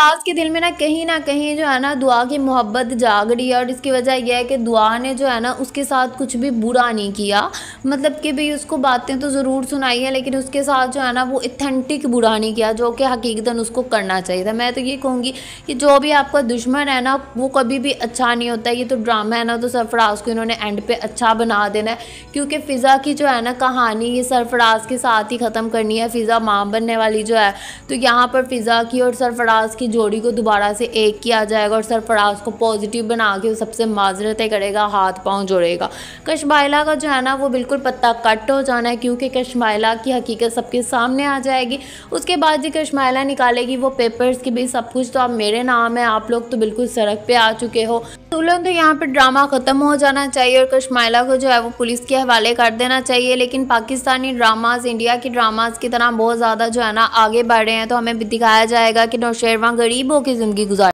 आज के दिल में ना कहीं ना कहीं जो है ना दुआ की मोहब्बत जाग रही है और इसकी वजह यह है कि दुआ ने जो है ना उसके साथ कुछ भी बुरा नहीं किया मतलब कि भाई उसको बातें तो ज़रूर सुनाई है लेकिन उसके साथ जो है ना वो इथेंटिक बुरा नहीं किया जो कि हकीकता उसको करना चाहिए था मैं तो ये कहूँगी कि जो भी आपका दुश्मन है ना वो कभी भी अच्छा नहीं होता ये तो ड्रामा है ना तो सरफराज को इन्होंने एंड पे अच्छा बना देना है क्योंकि फ़िज़ा की जो है ना कहानी ये सरफराज के साथ ही ख़त्म करनी है फ़िज़ा माँ बनने वाली जो है तो यहाँ पर फ़िज़ा की और सरफराज की जोड़ी को दोबारा से एक किया जाएगा और सरफराज को पॉजिटिव बना के सबसे माजरतें करेगा हाथ पाँव जोड़ेगा कशबाइला का जो है ना वो बिल्कुल बिल्कुल पत्ता कट हो जाना है क्योंकि कश्मायला की हकीकत सबके सामने आ जाएगी उसके बाद जी कश्मायला निकालेगी वो पेपर्स की भी सब कुछ तो अब मेरे नाम है आप लोग तो बिल्कुल सड़क पर आ चुके हो तुलन तो यहाँ पर ड्रामा ख़त्म हो जाना चाहिए और कश्मायला को जो है वो पुलिस के हवाले कर देना चाहिए लेकिन पाकिस्तानी ड्रामाज इंडिया के ड्रामाज की तरह बहुत ज़्यादा जो है ना आगे बढ़ रहे हैं तो हमें दिखाया जाएगा कि नौशेरवा गरीबों की ज़िंदगी गुजार